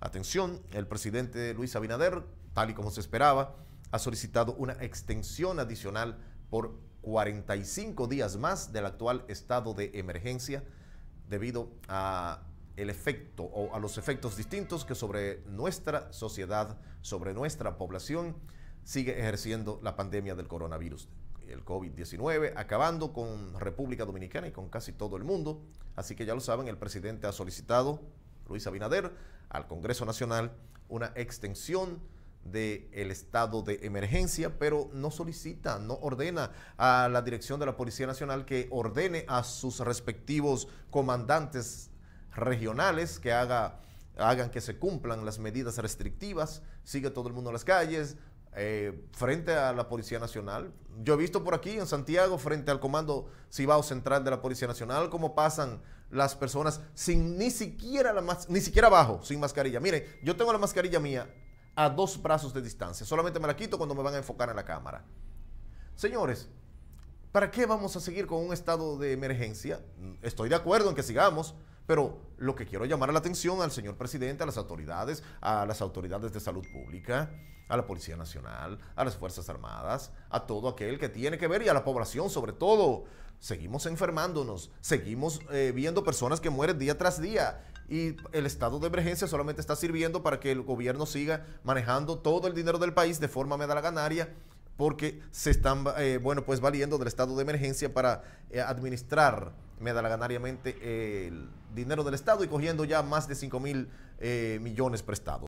Atención, el presidente Luis Abinader, tal y como se esperaba, ha solicitado una extensión adicional por 45 días más del actual estado de emergencia debido a efecto o a los efectos distintos que sobre nuestra sociedad, sobre nuestra población sigue ejerciendo la pandemia del coronavirus, el COVID-19, acabando con República Dominicana y con casi todo el mundo. Así que ya lo saben, el presidente ha solicitado Luis Abinader al Congreso Nacional una extensión del estado de emergencia, pero no solicita, no ordena a la dirección de la Policía Nacional que ordene a sus respectivos comandantes regionales que haga, hagan que se cumplan las medidas restrictivas, sigue todo el mundo en las calles, eh, frente a la Policía Nacional. Yo he visto por aquí en Santiago, frente al Comando Cibao Central de la Policía Nacional, cómo pasan las personas sin ni siquiera la ni siquiera abajo, sin mascarilla. Miren, yo tengo la mascarilla mía a dos brazos de distancia. Solamente me la quito cuando me van a enfocar en la cámara. Señores, ¿para qué vamos a seguir con un estado de emergencia? Estoy de acuerdo en que sigamos, pero lo que quiero llamar la atención al señor presidente, a las autoridades, a las autoridades de salud pública, a la Policía Nacional, a las Fuerzas Armadas, a todo aquel que tiene que ver y a la población sobre todo seguimos enfermándonos, seguimos eh, viendo personas que mueren día tras día y el estado de emergencia solamente está sirviendo para que el gobierno siga manejando todo el dinero del país de forma medalaganaria porque se están, eh, bueno, pues valiendo del estado de emergencia para eh, administrar medalaganariamente el dinero del Estado y cogiendo ya más de 5 mil millones prestados.